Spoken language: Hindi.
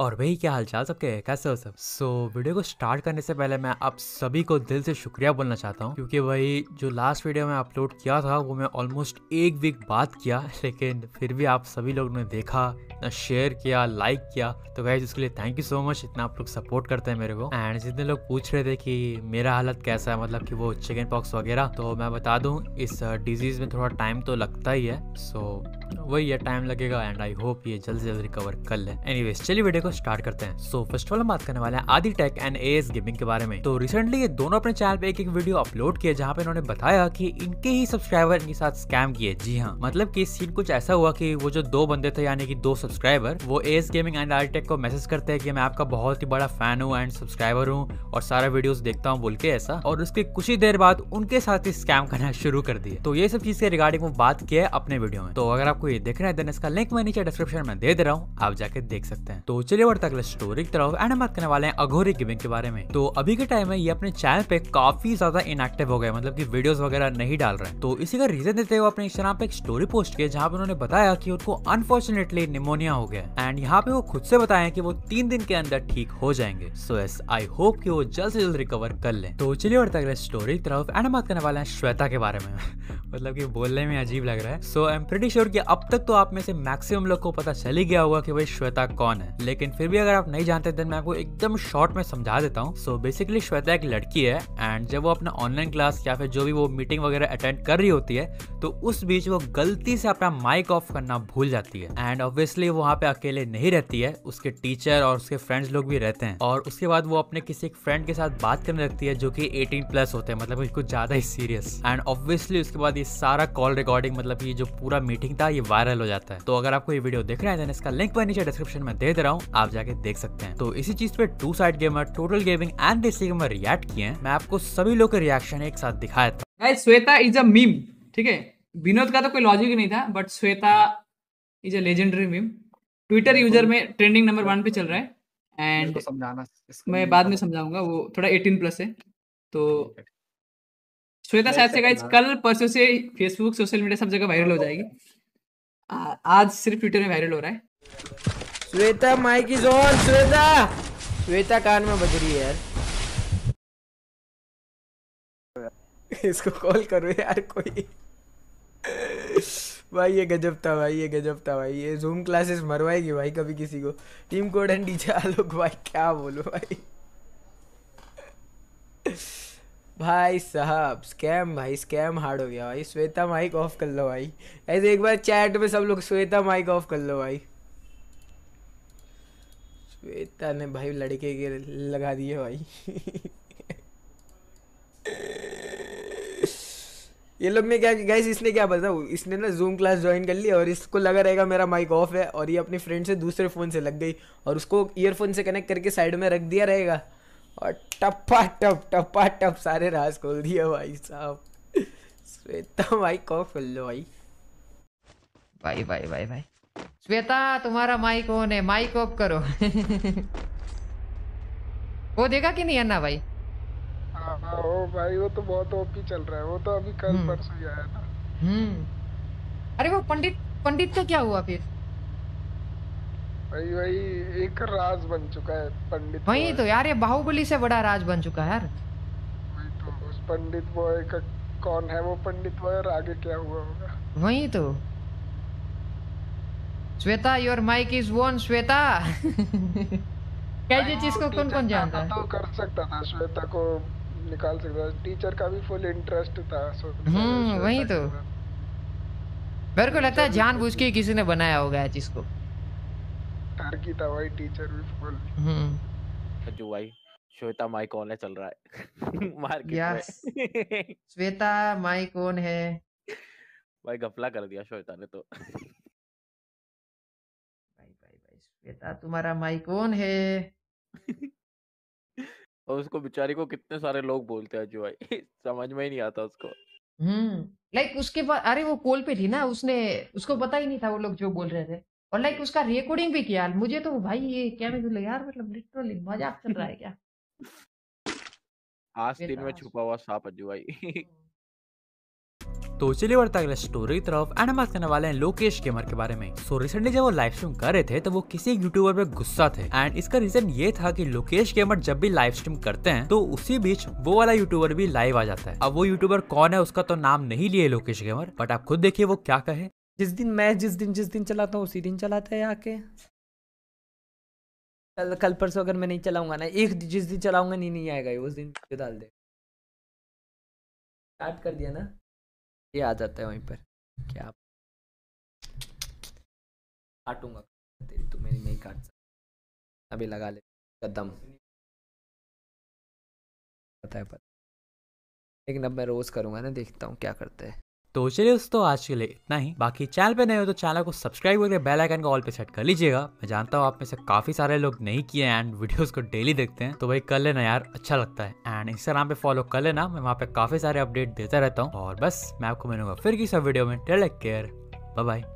और भाई क्या हालचाल सबके कैसे हो सब सो so, वीडियो को स्टार्ट करने से पहले मैं आप सभी को दिल से शुक्रिया बोलना चाहता हूँ क्योंकि भाई जो लास्ट वीडियो मैं अपलोड किया था वो मैं ऑलमोस्ट एक वीक बाद किया लेकिन फिर भी आप सभी लोग ने देखा इतना शेयर किया लाइक किया तो भाई उसके लिए थैंक यू सो मच इतना आप लोग सपोर्ट करते हैं मेरे को एंड जितने लोग पूछ रहे थे कि मेरा हालत कैसा है मतलब कि वो चिकन पॉक्स वगैरह तो मैं बता दूँ इस डिजीज uh, में थोड़ा टाइम तो लगता ही है सो so, वही है टाइम लगेगा एंड आई होप ये जल्द से जल्द रिकवर कर ले एनीवेज चलिए वीडियो को स्टार्ट करते हैं सो फर्स्ट ऑफ ऑल हम बात करने वाले हैं Aadi tech and A S gaming के बारे में तो रिसेंटली ये दोनों अपने चैनल पे एक एक वीडियो अपलोड किए जहाँ पे इन्होंने बताया कि इनके ही सब्सक्राइबर इनके साथ स्कैम किए जी हाँ मतलब की सीन कुछ ऐसा हुआ की वो जो दो बंदे थे यानी कि दो सब्सक्राइबर वो A S gaming and Aadi tech को मैसेज करते हैं की मैं आपका बहुत ही बड़ा फैन हूँ एंड सब्सक्राइबर हूँ और सारा वीडियो देखता हूँ बोल के ऐसा और उसके कुछ ही देर बाद उनके साथ ही स्कैम करना शुरू कर दिए तो ये सब चीज के रिगार्डिंग वो बात किया अपने वीडियो में तो अगर आपको ये देखना है देन इसका लिंक मैं नीचे डिस्क्रिप्शन में दे दे रहा हूँ आप जाके देख सकते हैं तो चलिए बढ़ते अगले स्टोरी की तरफ एंड बात करने वाले हैं अघोरी गिविंग के बारे में तो अभी के टाइम में ये अपने चैनल पे काफी ज्यादा इनएक्टिव हो गए मतलब की वीडियो वगैरह नहीं डाल रहे तो इसी का रीजन देते हुए अपने इंस्टाग्राम पे एक स्टोरी पोस्ट किया जहाँ पे उन्होंने बताया की उनको अनफॉर्चुनेटली निमोनिया हो गया एंड यहाँ पे वो खुद से बताया की वो तीन दिन के अंदर ठीक हो जाएंगे सो एस आई होप की वो जल्द से जल्द रिकवर कर ले तो चलिए बढ़ते अगले स्टोरी की तरफ एंड बात करने वाले हैं श्वेता के बारे में मतलब कि बोलने में अजीब लग रहा है so I am pretty sure कि अब तक तो आप में से मैक्सिमम लोग को पता चल ही गया होगा कि भाई श्वेता कौन है लेकिन फिर भी अगर आप नहीं जानते देन मैं आपको एकदम शॉर्ट में समझा देता हूँ सो बेसिकली श्वेता एक लड़की है एंड जब वो अपना ऑनलाइन क्लास या फिर जो भी वो मीटिंग वगैरह अटेंड कर रही होती है तो उस बीच वो गलती से अपना माइक ऑफ करना भूल जाती है एंड ऑब्वियसली वहाँ पे अकेले नहीं रहती है उसके टीचर और उसके फ्रेंड्स लोग भी रहते हैं और उसके बाद वो अपने किसी एक फ्रेंड के साथ बात करने लगती है जो कि एटीन प्लस होते हैं मतलब कुछ ज्यादा ही सीरियस एंड ऑब्वियसली उसके बाद ये सारा कॉल रिकॉर्डिंग मतलब ये जो पूरा मीटिंग था ये वायरल हो जाता है तो अगर आपको ये वीडियो देखना है देन इसका लिंक मैं नीचे डिस्क्रिप्शन में दे दे रहा हूँ आप जाके देख सकते हैं तो इसी चीज पे two side gamer total gaming and Desi gamer react किए हैं मैं आपको सभी लोग के रिएक्शन एक साथ दिखाया था श्वेता इज अ मीम ठीक है विनोद का तो कोई लॉजिक नहीं था but Shweta is a legendary meme Twitter user में ट्रेंडिंग नंबर वन पे चल रहा है एंड मैं बाद में समझाऊंगा वो थोड़ा एटीन प्लस है तो श्वेता शायद से गाइस कल परसों से फेसबुक सोशल मीडिया सब जगह वायरल हो हाँ, जाएगी आज सिर्फ ट्विटर में वायरल हो रहा है Shweta mic is on Shweta Shweta कान में बज रही है यार इसको कॉल करो यार कोई भाई ये गजब था भाई ये गजब था भाई ये जूम क्लासेस मरवाएगी भाई कभी किसी को team code and DJ Alok भाई क्या बोलो भाई भाई साहब स्कैम भाई स्कैम हार्ड हो गया भाई श्वेता माइक ऑफ कर लो भाई ऐसे एक बार चैट में सब लोग श्वेता माइक ऑफ कर लो भाई श्वेता ने भाई लड़के के लगा दिए भाई ये लोग ने क्या गाइस इसने क्या पता इसने ना जूम क्लास ज्वाइन कर ली और इसको लगा रहेगा मेरा माइक ऑफ है और ये अपनी फ्रेंड से दूसरे फ़ोन से लग गई और उसको ईयरफोन से कनेक्ट करके साइड में रख दिया रहेगा और टप्पा टप टप्पा टप सारे राज खोल दिए भाई साहब श्वेता भाई खोल लो भाई भाई भाई भाई भाई श्वेता तुम्हारा माइक ऑन है माइक ऑफ करो वो देखा कि नहीं अन्ना भाई हाँ, ओ भाई वो तो बहुत ओपी चल रहा है वो तो अभी कल हम्म। परसों आया था हम्म अरे वो पंडित पंडित का क्या हुआ फिर भाई भाई एक राज बन चुका है पंडित वही तो यार ये बाहुबली से बड़ा राज बन चुका है यार तो उस पंडित बॉय का कौन है वो पंडित बॉय और आगे क्या हुआ होगा वही तो Shweta your mic is on Shweta कैसे चीज को कौन कौन जानता है तो कर सकता था श्वेता को निकाल सकता टीचर का भी फुल इंटरेस्ट था हम्म वही तो मेरे को लगता है जानबूझ के किसी ने बनाया होगा चीज को अर्किता भाई टीचर भी फुल हम्म अज्जू भाई श्वेता माई कौन है चल रहा है मार्केट yes. में श्वेता माई कौन है भाई गफला कर दिया श्वेता ने तो भाई भाई भाई श्वेता तुम्हारा माई कौन है और उसको बिचारी को कितने सारे लोग बोलते हैं जो भाई समझ में ही नहीं आता उसको हम्म लाइक like उसके पास अरे वो कॉल पे थी ना उसने उसको पता ही नहीं था वो लोग जो बोल रहे थे और लाइक उसका रिकॉर्डिंग भी किया मुझे तो भाई ये क्या मैं बोले तो यार मतलब लिटरली मजाक चल रहा है क्या आज दिन में छुपा हुआ सांप अज्जू भाई तो चलिए बढ़ता अगले स्टोरी की तरफ एंड हम बात करने वाले हैं लोकेश केमर के बारे में सो so, रिसेंटली जब वो लाइव स्ट्रीम कर रहे थे तो वो किसी यूट्यूबर पे गुस्सा थे एंड इसका रीजन ये था कि लोकेश केमर जब भी लाइव स्ट्रीम करते हैं तो उसी बीच वो वाला यूट्यूबर भी लाइव आ जाता है अब वो यूट्यूबर कौन है उसका तो नाम नहीं लिए लोकेश केमर बट आप खुद देखिए वो क्या कहे जिस दिन मैच जिस दिन जिस दिन चलाता हूँ उसी दिन चलाता है आके कल कल परसों अगर मैं नहीं चलाऊंगा ना एक जिस दिन चलाऊंगा नहीं नहीं आएगा उस दिन डाल दे स्टार्ट कर दिया ना ये आ जाता है वहीं पर क्या आप काटूंगा तेरी तू तो मेरी नहीं काट सकता अभी लगा ले कदम पता है पता लेकिन अब मैं रोज़ करूंगा ना देखता हूँ क्या करता है तो चलिए दोस्तों आज के लिए इतना ही बाकी चैनल पे नए हो तो चैनल को सब्सक्राइब करके बेल आइकन को ऑल पे सेट कर लीजिएगा मैं जानता हूँ आप में से काफी सारे लोग नहीं किए एंड वीडियोस को डेली देखते हैं तो भाई कर लेना यार अच्छा लगता है एंड इंस्टाग्राम पे फॉलो कर लेना मैं वहाँ पे काफी सारे अपडेट देता रहता हूँ और बस मैं आपको मिलूंगा फिर किसी वीडियो में टेक केयर बाय